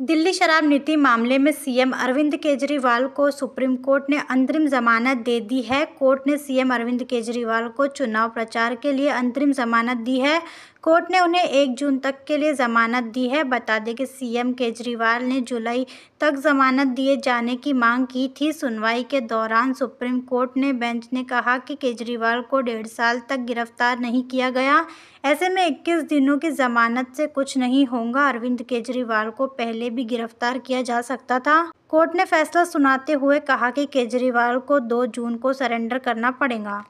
दिल्ली शराब नीति मामले में सीएम अरविंद केजरीवाल को सुप्रीम कोर्ट ने अंतरिम जमानत दे दी है कोर्ट ने सीएम अरविंद केजरीवाल को चुनाव प्रचार के लिए अंतरिम जमानत दी है कोर्ट ने उन्हें एक जून तक के लिए जमानत दी है बता दें कि सीएम केजरीवाल ने जुलाई तक जमानत दिए जाने की मांग की थी सुनवाई के दौरान सुप्रीम कोर्ट ने बेंच ने कहा कि केजरीवाल को डेढ़ साल तक गिरफ्तार नहीं किया गया ऐसे में 21 दिनों की जमानत से कुछ नहीं होगा अरविंद केजरीवाल को पहले भी गिरफ्तार किया जा सकता था कोर्ट ने फैसला सुनाते हुए कहा कि केजरीवाल को 2 जून को सरेंडर करना पड़ेगा